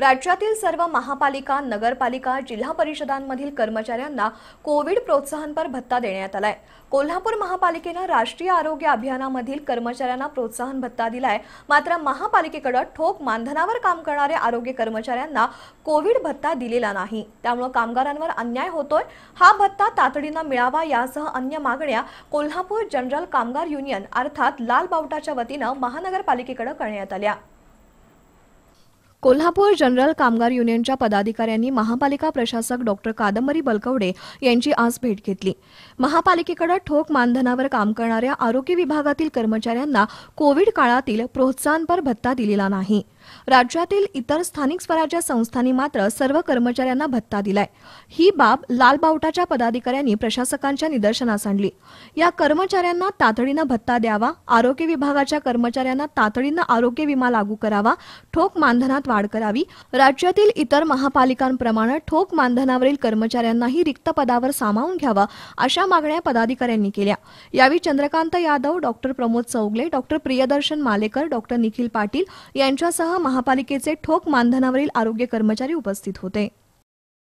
राज्यातील सर्व महापालिका नगरपालिका जिल्हा परिषदांमधील कर्मचाऱ्यांना कोविड प्रोत्साहनपर भत्ता देण्यात आलाय कोल्हापूर महापालिकेनं राष्ट्रीय आरोग्य अभियानामधील कर्मचाऱ्यांना प्रोत्साहन भत्ता दिलाय मात्र महापालिकेकडे ठोक मानधनावर काम करणाऱ्या आरोग्य कर्मचाऱ्यांना कोविड भत्ता दिलेला नाही त्यामुळे कामगारांवर अन्याय होतोय हा भत्ता तातडीनं मिळावा यासह अन्य मागण्या कोल्हापूर जनरल कामगार युनियन अर्थात लाल बावटाच्या वतीनं महानगरपालिकेकडे करण्यात आल्या कोल्हापूर जनरल कामगार युनियनच्या पदाधिकाऱ्यांनी महापालिका प्रशासक डॉक्टर कादंबरी बलकवडे यांची आज भेट घेतली महापालिकेकडे ठोक मानधनावर काम करणाऱ्या आरोग्य विभागातील कर्मचाऱ्यांना कोविड काळातील प्रोत्साहनपर भत्ता दिलेला नाही राज्यातील इतर स्थानिक स्वराज्य संस्थांनी मात्र सर्व कर्मचाऱ्यांना भत्ता दिलाय ही बाब लाल बावटाच्या पदाधिकाऱ्यांनी प्रशासकांच्या निदर्शनास आणली या कर्मचाऱ्यांना तातडीनं भत्ता द्यावा आरोग्य विभागाच्या कर्मचाऱ्यांना तातडीनं आरोग्य विमा लागू करावा ठोक मानधनात वाढ करावी राज्यातील इतर महापालिकांप्रमाणे ठोक मानधनावरील कर्मचाऱ्यांनाही रिक्त पदावर सामावून घ्यावा अशा मागण्या पदाधिकाऱ्यांनी केल्या यावेळी Chandrakant Yadav doctor Pramod Chougule doctor Priyadarshan Malekar doctor Nikhil Patil यांच्यासह महापालिकेचे ठोक मानधनावरील आरोग्य कर्मचारी उपस्थित होते